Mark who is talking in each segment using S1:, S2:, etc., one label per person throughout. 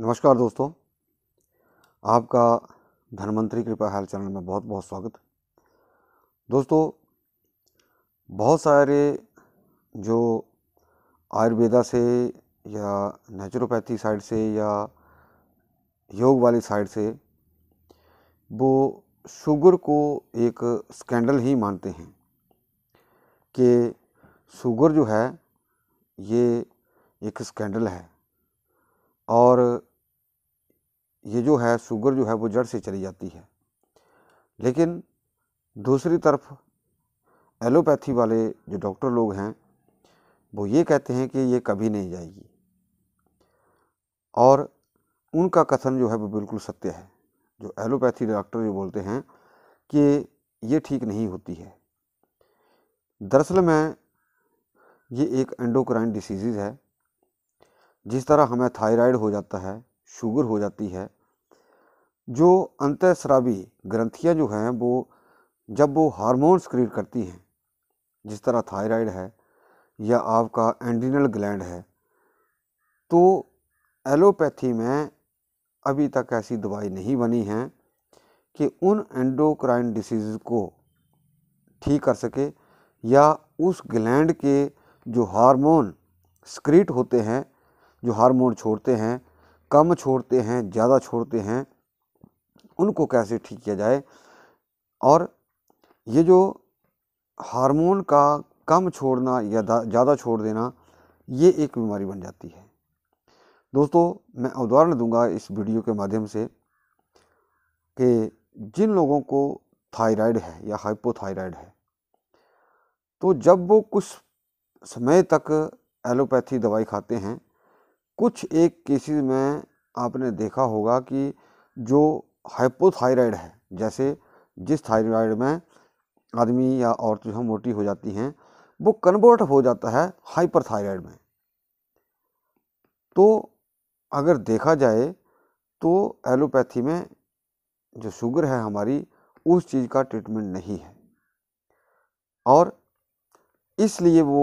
S1: नमस्कार दोस्तों आपका धनवंतरी कृपा हाल चैनल में बहुत बहुत स्वागत दोस्तों बहुत सारे जो आयुर्वेदा से या नेचुरोपैथी साइड से या योग वाली साइड से वो शुगर को एक स्कैंडल ही मानते हैं कि शुगर जो है ये एक स्कैंडल है और ये जो है शुगर जो है वो जड़ से चली जाती है लेकिन दूसरी तरफ एलोपैथी वाले जो डॉक्टर लोग हैं वो ये कहते हैं कि ये कभी नहीं जाएगी और उनका कथन जो है वो बिल्कुल सत्य है जो एलोपैथी डॉक्टर जो बोलते हैं कि ये ठीक नहीं होती है दरअसल में ये एक एंडोक्राइन डिसीज़ है जिस तरह हमें थायराइड हो जाता है शुगर हो जाती है जो अंत ग्रंथियां ग्रंथियाँ जो हैं वो जब वो हार्मोन क्रिएट करती हैं जिस तरह थायराइड है या आपका एंड्रिनल ग्लैंड है तो एलोपैथी में अभी तक ऐसी दवाई नहीं बनी है कि उन एंडोक्राइन डिसीज़ को ठीक कर सके या उस ग्लैंड के जो हार्मोन स्क्रीट होते हैं जो हार्मोन छोड़ते हैं कम छोड़ते हैं ज़्यादा छोड़ते हैं उनको कैसे ठीक किया जाए और ये जो हार्मोन का कम छोड़ना या ज़्यादा छोड़ देना ये एक बीमारी बन जाती है दोस्तों मैं उदाहरण दूंगा इस वीडियो के माध्यम से कि जिन लोगों को थायराइड है या हाइपोथायराइड है तो जब वो कुछ समय तक एलोपैथी दवाई खाते हैं कुछ एक केसेस में आपने देखा होगा कि जो हाइपोथायराइड है जैसे जिस थायराइड में आदमी या औरत जो है मोटी हो जाती हैं वो कन्वर्ट हो जाता है हाइपरथायराइड में तो अगर देखा जाए तो एलोपैथी में जो शुगर है हमारी उस चीज़ का ट्रीटमेंट नहीं है और इसलिए वो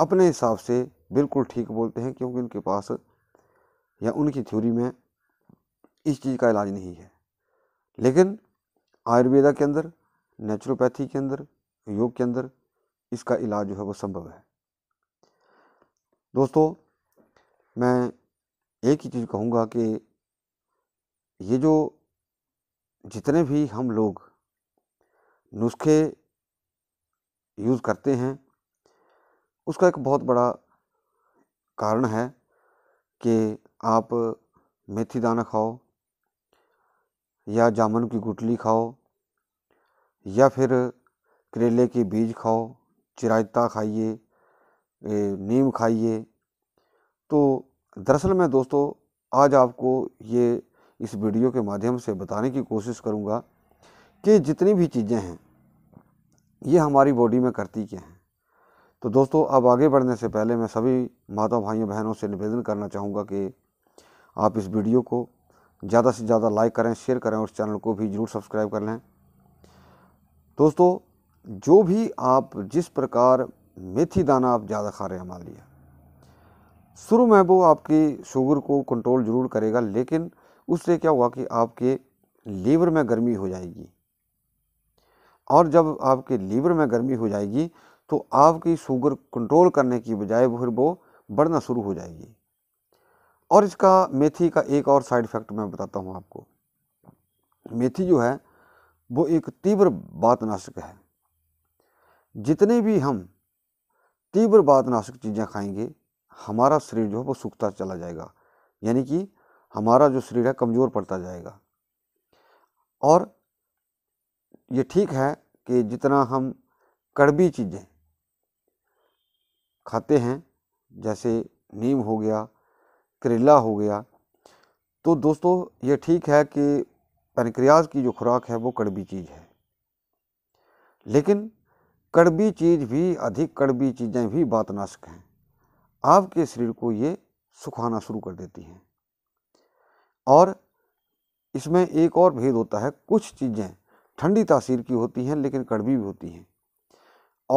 S1: अपने हिसाब से बिल्कुल ठीक बोलते हैं क्योंकि उनके पास या उनकी थ्योरी में इस चीज़ का इलाज नहीं है लेकिन आयुर्वेदा के अंदर नेचुरोपैथी के अंदर योग के अंदर इसका इलाज जो है वो संभव है दोस्तों मैं एक ही चीज़ कहूँगा कि ये जो जितने भी हम लोग नुस्खे यूज़ करते हैं उसका एक बहुत बड़ा कारण है कि आप मेथी दाना खाओ या जामुन की गुटली खाओ या फिर करेले के बीज खाओ चिरायता खाइए नीम खाइए तो दरअसल मैं दोस्तों आज आपको ये इस वीडियो के माध्यम से बताने की कोशिश करूँगा कि जितनी भी चीज़ें हैं ये हमारी बॉडी में करती क्या हैं तो दोस्तों अब आगे बढ़ने से पहले मैं सभी माता भाइयों बहनों से निवेदन करना चाहूँगा कि आप इस वीडियो को ज़्यादा से ज़्यादा लाइक करें शेयर करें और चैनल को भी ज़रूर सब्सक्राइब कर लें दोस्तों जो भी आप जिस प्रकार मेथी दाना आप ज़्यादा खा रहे हैं मान लिया शुरू में वो आपकी शुगर को कंट्रोल ज़रूर करेगा लेकिन उससे क्या हुआ कि आपके लीवर में गर्मी हो जाएगी और जब आपके लीवर में गर्मी हो जाएगी तो आपकी शुगर कंट्रोल करने की बजाय फिर वो बढ़ना शुरू हो जाएगी और इसका मेथी का एक और साइड इफ़ेक्ट मैं बताता हूँ आपको मेथी जो है वो एक तीव्र बातनाशक है जितने भी हम तीव्र बातनाशक चीज़ें खाएंगे हमारा शरीर जो है वो सूखता चला जाएगा यानी कि हमारा जो शरीर है कमज़ोर पड़ता जाएगा और ये ठीक है कि जितना हम कड़वी चीज़ें खाते हैं जैसे नीम हो गया करेला हो गया तो दोस्तों ये ठीक है कि पेनक्रियाज की जो खुराक है वो कड़वी चीज़ है लेकिन कड़वी चीज़ भी अधिक कड़वी चीज़ें भी बातनाशक हैं आपके शरीर को ये सुखाना शुरू कर देती हैं और इसमें एक और भेद होता है कुछ चीज़ें ठंडी तासीर की होती हैं लेकिन कड़वी भी होती हैं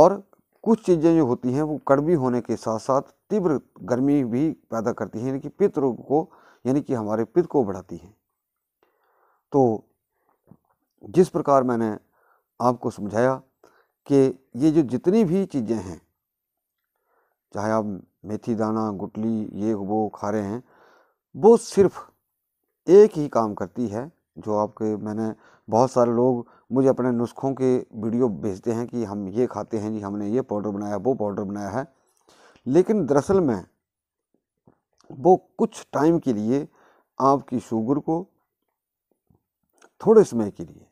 S1: और कुछ चीज़ें जो होती हैं वो कड़वी होने के साथ साथ तीव्र गर्मी भी पैदा करती हैं यानी कि पित्त रोग को यानी कि हमारे पित्त को बढ़ाती हैं तो जिस प्रकार मैंने आपको समझाया कि ये जो जितनी भी चीज़ें हैं चाहे आप मेथी दाना गुटली ये वो खा रहे हैं वो सिर्फ एक ही काम करती है जो आपके मैंने बहुत सारे लोग मुझे अपने नुस्खों के वीडियो भेजते हैं कि हम ये खाते हैं जी हमने ये पाउडर बनाया वो पाउडर बनाया है लेकिन दरअसल में वो कुछ टाइम के लिए आपकी शुगर को थोड़े समय के लिए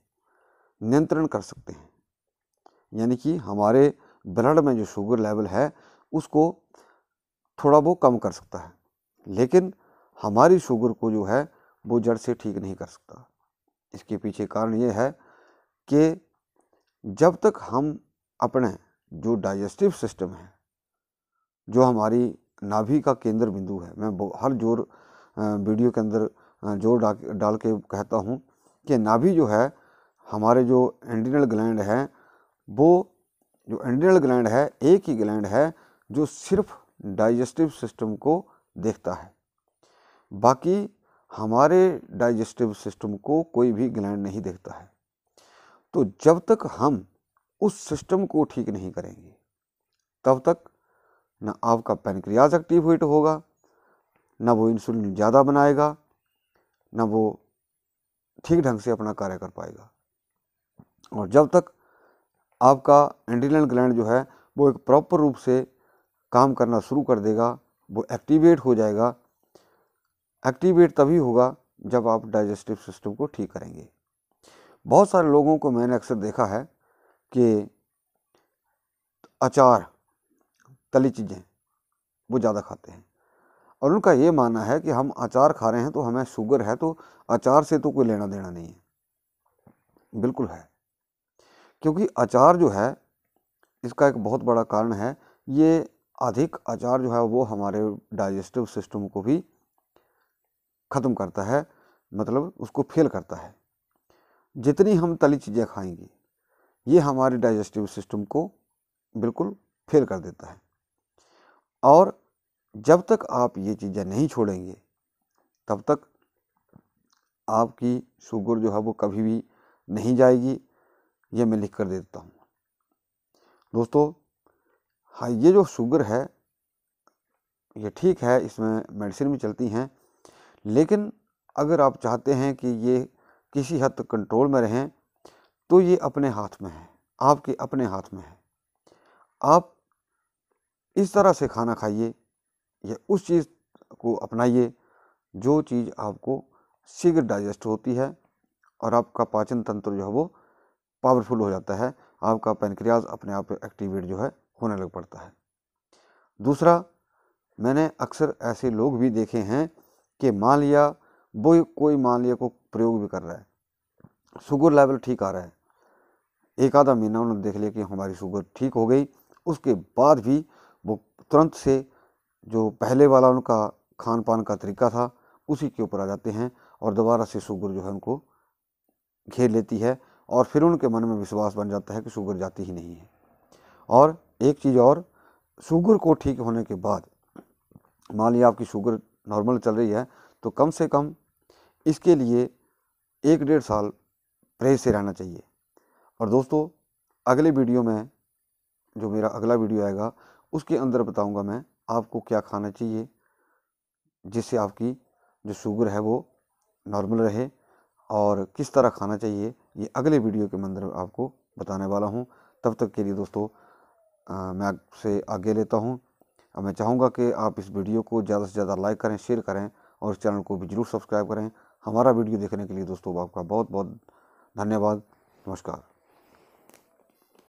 S1: नियंत्रण कर सकते हैं यानी कि हमारे ब्लड में जो शुगर लेवल है उसको थोड़ा वो कम कर सकता है लेकिन हमारी शुगर को जो है वो जड़ से ठीक नहीं कर सकता इसके पीछे कारण ये है कि जब तक हम अपने जो डाइजेस्टिव सिस्टम है जो हमारी नाभि का केंद्र बिंदु है मैं हर जोर वीडियो के अंदर जोर डा डाल के कहता हूँ कि नाभि जो है हमारे जो एंडिनल ग्लैंड है वो जो एंडिनल ग्लैंड है एक ही ग्लैंड है जो सिर्फ डाइजेस्टिव सिस्टम को देखता है बाकी हमारे डाइजेस्टिव सिस्टम को कोई भी ग्लैंड नहीं देखता है तो जब तक हम उस सिस्टम को ठीक नहीं करेंगे तब तक ना आपका पेनक्रियाज एक्टिवेट होगा ना वो इंसुलिन ज़्यादा बनाएगा ना वो ठीक ढंग से अपना कार्य कर पाएगा और जब तक आपका एंड्रिलन ग्लैंड जो है वो एक प्रॉपर रूप से काम करना शुरू कर देगा वो एक्टिवेट हो जाएगा एक्टिवेट तभी होगा जब आप डाइजेस्टिव सिस्टम को ठीक करेंगे बहुत सारे लोगों को मैंने अक्सर देखा है कि अचार तली चीज़ें वो ज़्यादा खाते हैं और उनका ये मानना है कि हम अचार खा रहे हैं तो हमें शुगर है तो अचार से तो कोई लेना देना नहीं है बिल्कुल है क्योंकि अचार जो है इसका एक बहुत बड़ा कारण है ये अधिक अचार जो है वो हमारे डाइजेस्टिव सिस्टम को भी ख़त्म करता है मतलब उसको फेल करता है जितनी हम तली चीज़ें खाएंगे ये हमारे डाइजेस्टिव सिस्टम को बिल्कुल फेल कर देता है और जब तक आप ये चीज़ें नहीं छोड़ेंगे तब तक आपकी शुगर जो है वो कभी भी नहीं जाएगी ये मैं लिख कर देता हूँ दोस्तों हाँ ये जो शुगर है ये ठीक है इसमें मेडिसिन भी चलती हैं लेकिन अगर आप चाहते हैं कि ये किसी हद तक कंट्रोल में रहें तो ये अपने हाथ में है आपके अपने हाथ में है आप इस तरह से खाना खाइए या उस चीज़ को अपनाइए जो चीज़ आपको शीघ्र डाइजेस्ट होती है और आपका पाचन तंत्र जो है वो पावरफुल हो जाता है आपका पेनक्रियाज अपने आप एक्टिवेट जो है होने लग पड़ता है दूसरा मैंने अक्सर ऐसे लोग भी देखे हैं कि मान लिया वो कोई मान लिया को प्रयोग भी कर रहा है शुगर लेवल ठीक आ रहा है एक आधा महीना उन्होंने देख लिया कि हमारी शुगर ठीक हो गई उसके बाद भी वो तुरंत से जो पहले वाला उनका खान पान का तरीका था उसी के ऊपर आ जाते हैं और दोबारा से शुगर जो है उनको घेर लेती है और फिर उनके मन में विश्वास बन जाता है कि शुगर जाती ही नहीं है और एक चीज़ और शुगर को ठीक होने के बाद मान लिया आपकी शुगर नॉर्मल चल रही है तो कम से कम इसके लिए एक डेढ़ साल परहेज से रहना चाहिए और दोस्तों अगले वीडियो में जो मेरा अगला वीडियो आएगा उसके अंदर बताऊंगा मैं आपको क्या खाना चाहिए जिससे आपकी जो शुगर है वो नॉर्मल रहे और किस तरह खाना चाहिए ये अगले वीडियो के अंदर आपको बताने वाला हूँ तब तक के लिए दोस्तों आ, मैं आपसे आगे लेता हूँ मैं चाहूँगा कि आप इस वीडियो को ज़्यादा से ज़्यादा लाइक करें शेयर करें और इस चैनल को भी ज़रूर सब्सक्राइब करें हमारा वीडियो देखने के लिए दोस्तों आपका बहुत बहुत धन्यवाद नमस्कार